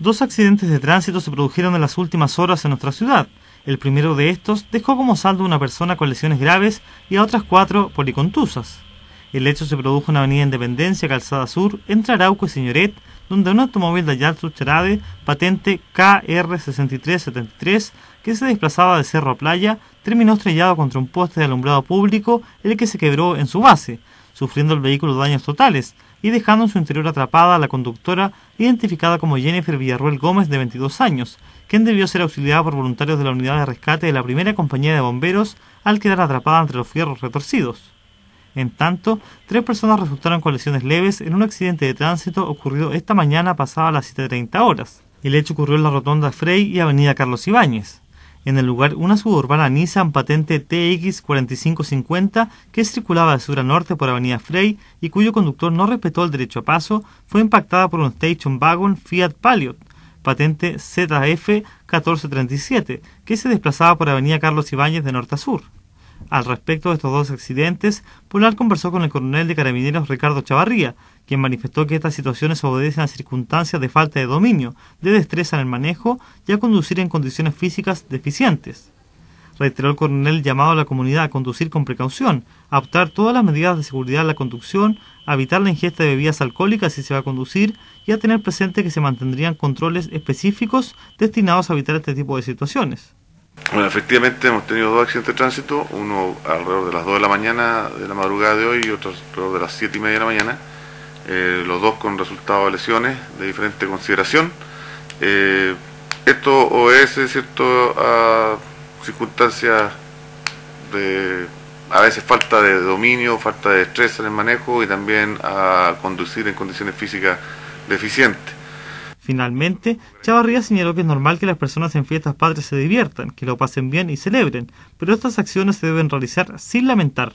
Dos accidentes de tránsito se produjeron en las últimas horas en nuestra ciudad. El primero de estos dejó como saldo a una persona con lesiones graves y a otras cuatro policontusas. El hecho se produjo en avenida Independencia, Calzada Sur, entre Arauco y Señoret, donde un automóvil de Yaltu Charade, patente KR6373, que se desplazaba de cerro a playa, terminó estrellado contra un poste de alumbrado público, el que se quebró en su base, sufriendo el vehículo daños totales, y dejando en su interior atrapada a la conductora identificada como Jennifer Villarruel Gómez de 22 años, quien debió ser auxiliada por voluntarios de la unidad de rescate de la primera compañía de bomberos al quedar atrapada entre los fierros retorcidos. En tanto, tres personas resultaron con lesiones leves en un accidente de tránsito ocurrido esta mañana pasada las 7.30 horas. El hecho ocurrió en la rotonda Frey y Avenida Carlos Ibáñez en el lugar una suburbana Nissan patente TX4550 que circulaba de sur a norte por Avenida Frey y cuyo conductor no respetó el derecho a paso, fue impactada por un station wagon Fiat Palio patente ZF1437, que se desplazaba por Avenida Carlos Ibáñez de norte a sur. Al respecto de estos dos accidentes, Polar conversó con el coronel de carabineros Ricardo Chavarría, quien manifestó que estas situaciones obedecen a circunstancias de falta de dominio, de destreza en el manejo y a conducir en condiciones físicas deficientes. Reiteró el coronel llamado a la comunidad a conducir con precaución, a adoptar todas las medidas de seguridad en la conducción, a evitar la ingesta de bebidas alcohólicas si se va a conducir y a tener presente que se mantendrían controles específicos destinados a evitar este tipo de situaciones. Bueno, efectivamente hemos tenido dos accidentes de tránsito, uno alrededor de las 2 de la mañana de la madrugada de hoy y otro alrededor de las 7 y media de la mañana, eh, los dos con resultado de lesiones de diferente consideración. Eh, esto obedece cierto, a circunstancias de a veces falta de dominio, falta de estrés en el manejo y también a conducir en condiciones físicas deficientes. Finalmente, Chavarría señaló que es normal que las personas en fiestas padres se diviertan, que lo pasen bien y celebren, pero estas acciones se deben realizar sin lamentar.